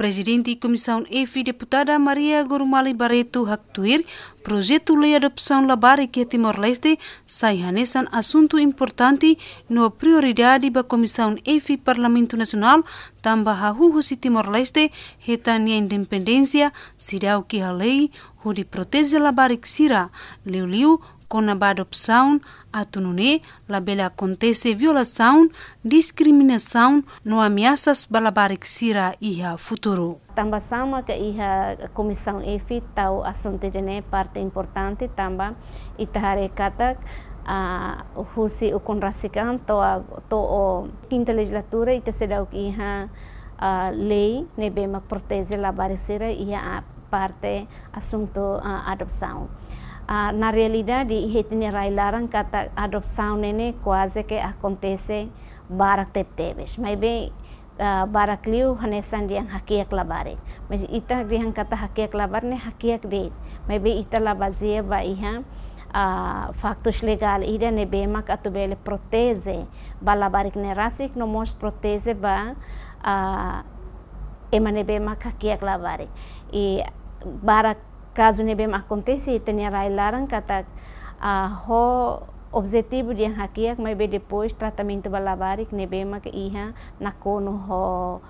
Presidente Comissão EFI, deputada Maria Gorumali Barreto Haktuir, projeto de adopção labari que Timor-Leste sai hanesan assunto importante no prioridade ba Comissão EFI Parlamento Nacional tamba hahuhu si Timor-Leste retania independência, sirau que a lei, hudi protege labarik sira, liu-liu, com a adopção, a tunune, bela acontece violação, discriminação, no ameaças balabarik sira iha futuro. Tamba sama que iha comissão EFI tau assunto de parte importante tamba e tahare a husi ukonrasikan to to o quinta legislatura e terceira iha a lei nebe mak protege labarik e iha parte assunto a adopção. na realidade hetine railaran kata adopção nene quase que acontece bara teptebes mas bem bara kliu hanesan diang hakiak labare mas ita diang kata hakiak labar ne hakiak deit mas bem ita labazia ba iha uh, factus legal ida ne bemak atubele proteze ba labarik ne rasik no mos proteze ba uh, emane bemak hakiak labare e bara caso nebem acontece tenha vai kata tá, a ho objetivo de é mas depois tratamento balavari que nebem que iha na cono ho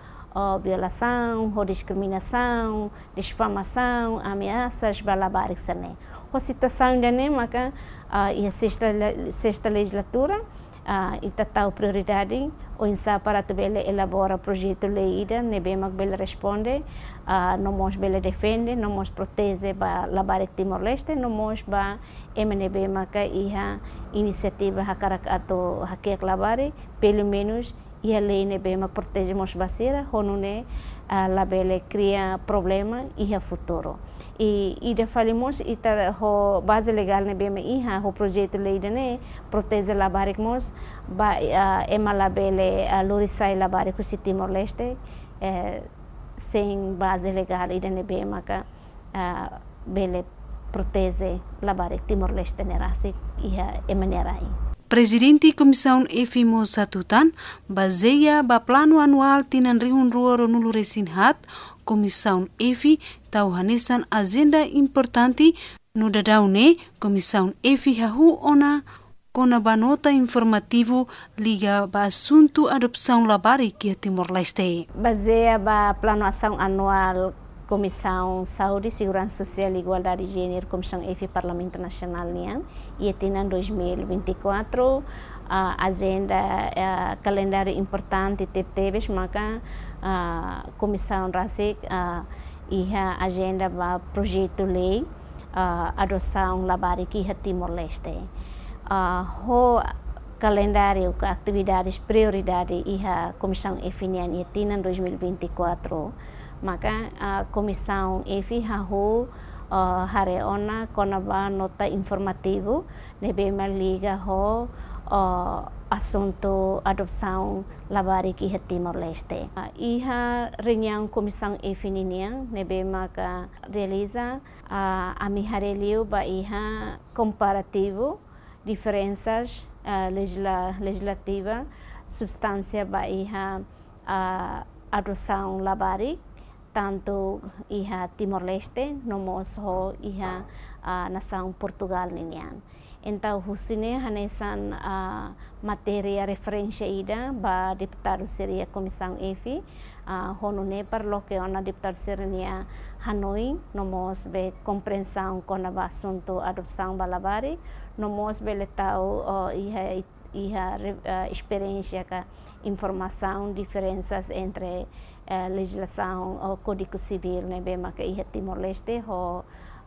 violação, ou discriminação, difamação, ameaças, balabar, etc. A situação ainda nem maca, ah, e a sexta, sexta legislatura, uh, e tá tal prioridade, o INSA para Bela elabora projeto leída, ne né, bem Bela responde, uh, não mos Bela defende, não mos protege ba labar Timor-Leste, não mos ba MNB que iha iniciativa a hakarak ato hakiak é labare, pelo menos iha lei ne né, bem protege mos basira, honune a la vele cria problema iha futuro i i de falimos ita ho base legal ne bem iha ho projeto leide ne proteze la barek ba uh, ema la bele uh, lorisai la barek si sitimor leste uh, sem base legal ide ne bem ka uh, vele protege la barek timor leste ne rasi iha emanerai Presidente e Comissão Efimo Satutan baseia ba plano anual tinan rihun ruoro nulu hat Comissão EFI tauhanesan agenda importanti no dadaune Comissão EFI hahu ona kona banota informativo liga ba assunto adopsaun labari kia Timor-Leste. Baseia ba plano anual Comissão Saúde, Segurança Social e Igualdade de Gênero, Comissão F Parlamento Nacional niam. e atinam 2024, a uh, agenda, uh, ah, calendário importante, teve, maka uh, ah, Comissão RASIC, uh, ah, e a agenda para projeto lei, uh, adoção labari que Timor-Leste. Uh, calendário atividades prioridade e a Comissão niam, e TINA 2024 maka uh, ah, komisaun efi hahu uh, ah, hareona konaba nota informativo nebe liga ho uh, asunto adopção labari ki Timor Leste. Uh, iha reunião comissão efininia nebe maka realiza uh, amihareliu ba iha comparativo diferenças uh, legisla, legislativa substância ba iha uh, adoção labari tanto iha Timor Leste nomo so iha uh, ah. ah, nasang Portugal ninian. Entau husine hanesan uh, materia referensia ida ba deputado seria komisang EFI uh, honune par ona deputado seria Hanoi nomos be compreensão com a assunto adopção balabari nomos be letau uh, oh, iha e a, a experiência com informação, diferenças entre a eh, legislação, o Código Civil, né, bem, e Timor-Leste, ou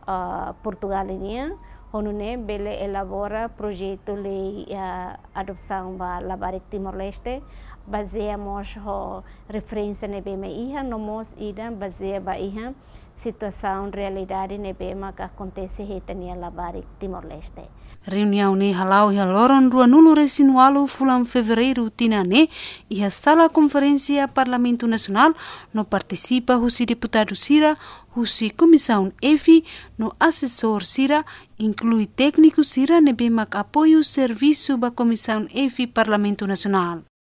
uh, Portugal, né, honu ne bele elabora projeto lei a adoção ba labarik Timor Leste baseamos ho referência ne que iha nomos ida baseia ba iha situação realidade ne que acontece em labarik Timor Leste Reunião ne halau ia loron rua nulo resinualo fulan fevereiro tinane ia sala conferência Parlamento Nacional no participa husi deputado Sira, husi comissão EFI, no assessor Sira, inclui técnico Sira ne bemak apoio serviço ba comissão EFI Parlamento Nacional.